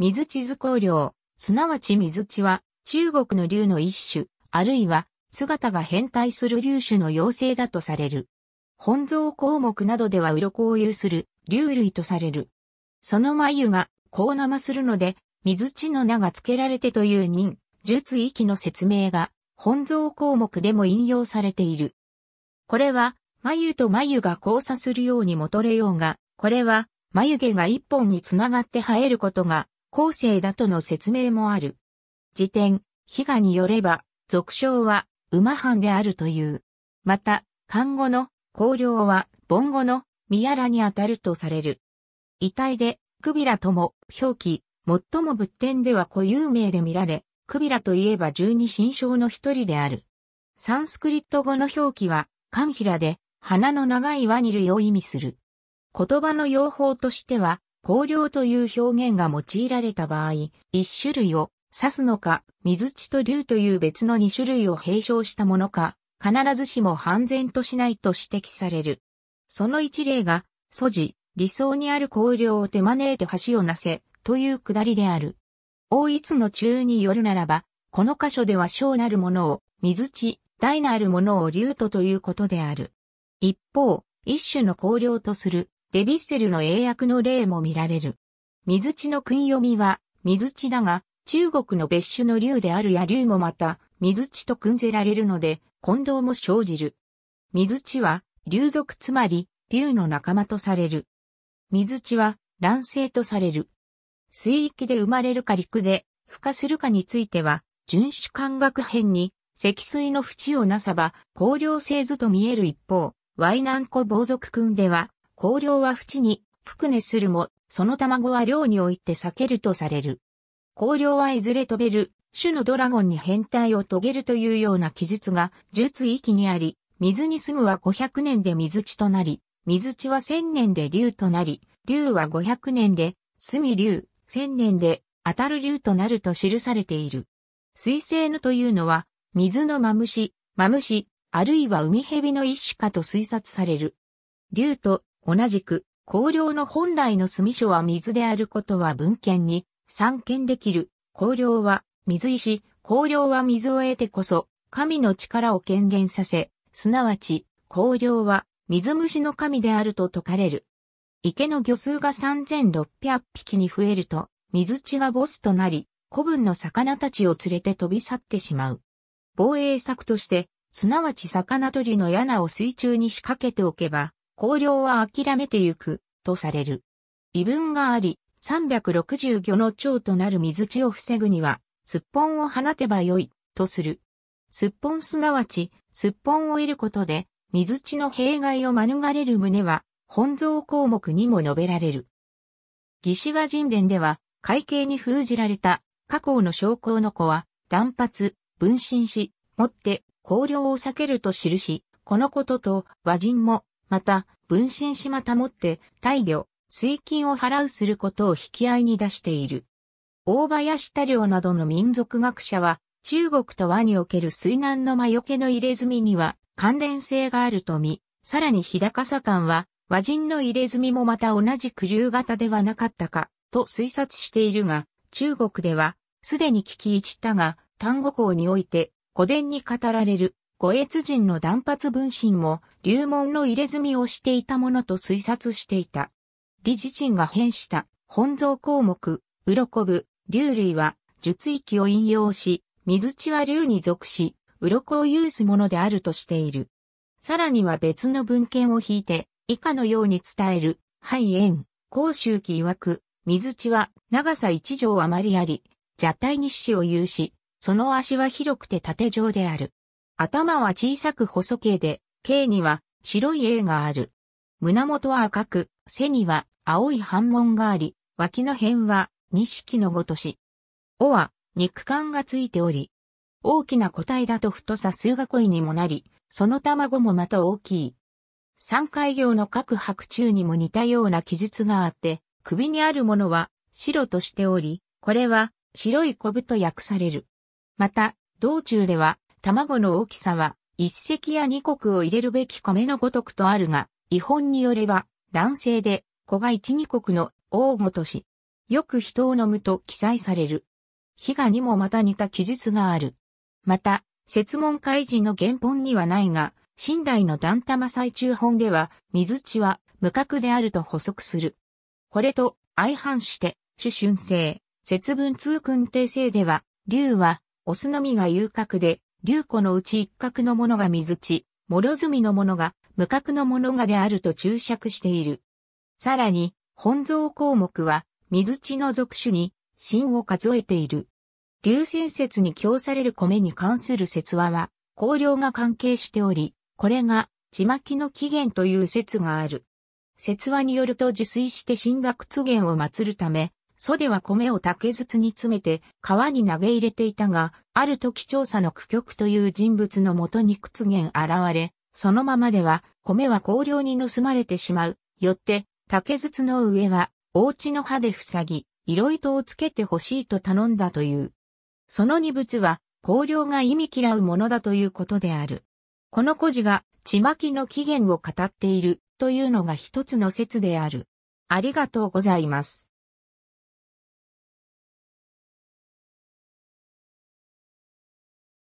水地図工量、すなわち水地は、中国の竜の一種、あるいは、姿が変態する竜種の妖精だとされる。本草項目などでは鱗を有する竜類とされる。その眉が、こう生するので、水地の名が付けられてという人、術域の説明が、本草項目でも引用されている。これは、眉と眉が交差するようにもとれようが、これは、眉毛が一本につながって生えることが後世だとの説明もある。辞典、悲願によれば、俗称は、馬藩であるという。また、漢語の、公領は、盆語の、宮らにあたるとされる。遺体で、クビラとも、表記、最も仏典では固有名で見られ、クビラといえば十二神将の一人である。サンスクリット語の表記は、カンヒラで、花の長いワニ類を意味する。言葉の用法としては、香料という表現が用いられた場合、一種類を指すのか、水地と竜という別の二種類を併称したものか、必ずしも半然としないと指摘される。その一例が、素地、理想にある香料を手招いて橋をなせ、というくだりである。大つの中によるならば、この箇所では小なるものを、水地、大なるものを竜とということである。一方、一種の香料とするデビッセルの英訳の例も見られる。水地の訓読みは、水地だが、中国の別種の竜である野竜もまた、水地と訓ぜられるので、混同も生じる。水地は、竜族つまり、竜の仲間とされる。水地は、卵世とされる。水域で生まれるか陸で、孵化するかについては、純種感覚編に、積水の淵をなさば、光量製図と見える一方、ワイナンコ暴族訓では、香料は縁に福根するも、その卵は量において避けるとされる。香料はいずれ飛べる、種のドラゴンに変態を遂げるというような記述が、術域にあり、水に住むは500年で水地となり、水地は1000年で竜となり、竜は500年で、住み竜、1000年で、当たる竜となると記されている。水星のというのは、水のマムシ、マムシ、あるいは海蛇の一種かと推察される。竜と同じく、香料の本来の炭所は水であることは文献に散見できる。香料は水石、香料は水を得てこそ、神の力を権限させ、すなわち、香料は水虫の神であると説かれる。池の魚数が3600匹に増えると、水地がボスとなり、古文の魚たちを連れて飛び去ってしまう。防衛策として、すなわち魚取りの根を水中に仕掛けておけば、荒涼は諦めてゆく、とされる。異文があり、360魚の長となる水地を防ぐには、すっぽんを放てばよい、とする。すっぽんすなわち、すっぽんを得ることで、水地の弊害を免れる旨は、本蔵項目にも述べられる。義士和人伝では、会計に封じられた、過去の将校の子は、断髪、分身し、もって、荒涼を避けると記し、このことと、和人も、また、分身した保って、大魚、水金を払うすることを引き合いに出している。大林多良などの民族学者は、中国と和における水難の魔除けの入れ墨には関連性があると見、さらに日高左官は、和人の入れ墨もまた同じ苦渋型ではなかったか、と推察しているが、中国では、すでに聞き一ったが、丹後港において、古典に語られる、五越人の断髪分身も流門の入れ墨をしていたものと推察していた。理自身が変した本蔵項目、鱗部、竜類は術域を引用し、水地は竜に属し、鱗を有すものであるとしている。さらには別の文献を引いて、以下のように伝える、肺炎、高周期曰く、水地は長さ一畳余りあり、蛇体に死を有し、その足は広くて縦状である。頭は小さく細形で、形には白い絵がある。胸元は赤く、背には青い反紋があり、脇の辺は錦のごとし。尾は肉感がついており、大きな個体だと太さ数が恋にもなり、その卵もまた大きい。三海行の各白中にも似たような記述があって、首にあるものは白としており、これは白い小太と訳される。また、道中では卵の大きさは、一石や二国を入れるべき米のごとくとあるが、違本によれば、卵性で、子が一二国の王ごとし、よく人を飲むと記載される。比嘉にもまた似た記述がある。また、説問開示の原本にはないが、新代の段玉最中本では、水地は無格であると補足する。これと相反して、主春生、節分通訓定性では、竜は、オスのみが遊格で、竜子のうち一角のものが水地、諸積のものが無角のものがであると注釈している。さらに、本蔵項目は、水地の属種に、芯を数えている。流泉説に供される米に関する説話は、香料が関係しており、これが、地巻の起源という説がある。説話によると受水して神学だ言を祀るため、袖は米を竹筒に詰めて川に投げ入れていたが、ある時調査の苦局という人物のもとに屈原現れ、そのままでは米は香料に盗まれてしまう。よって竹筒の上はお家の葉で塞ぎ、色糸をつけてほしいと頼んだという。その二物は香料が意味嫌うものだということである。この故事がちまきの起源を語っているというのが一つの説である。ありがとうございます。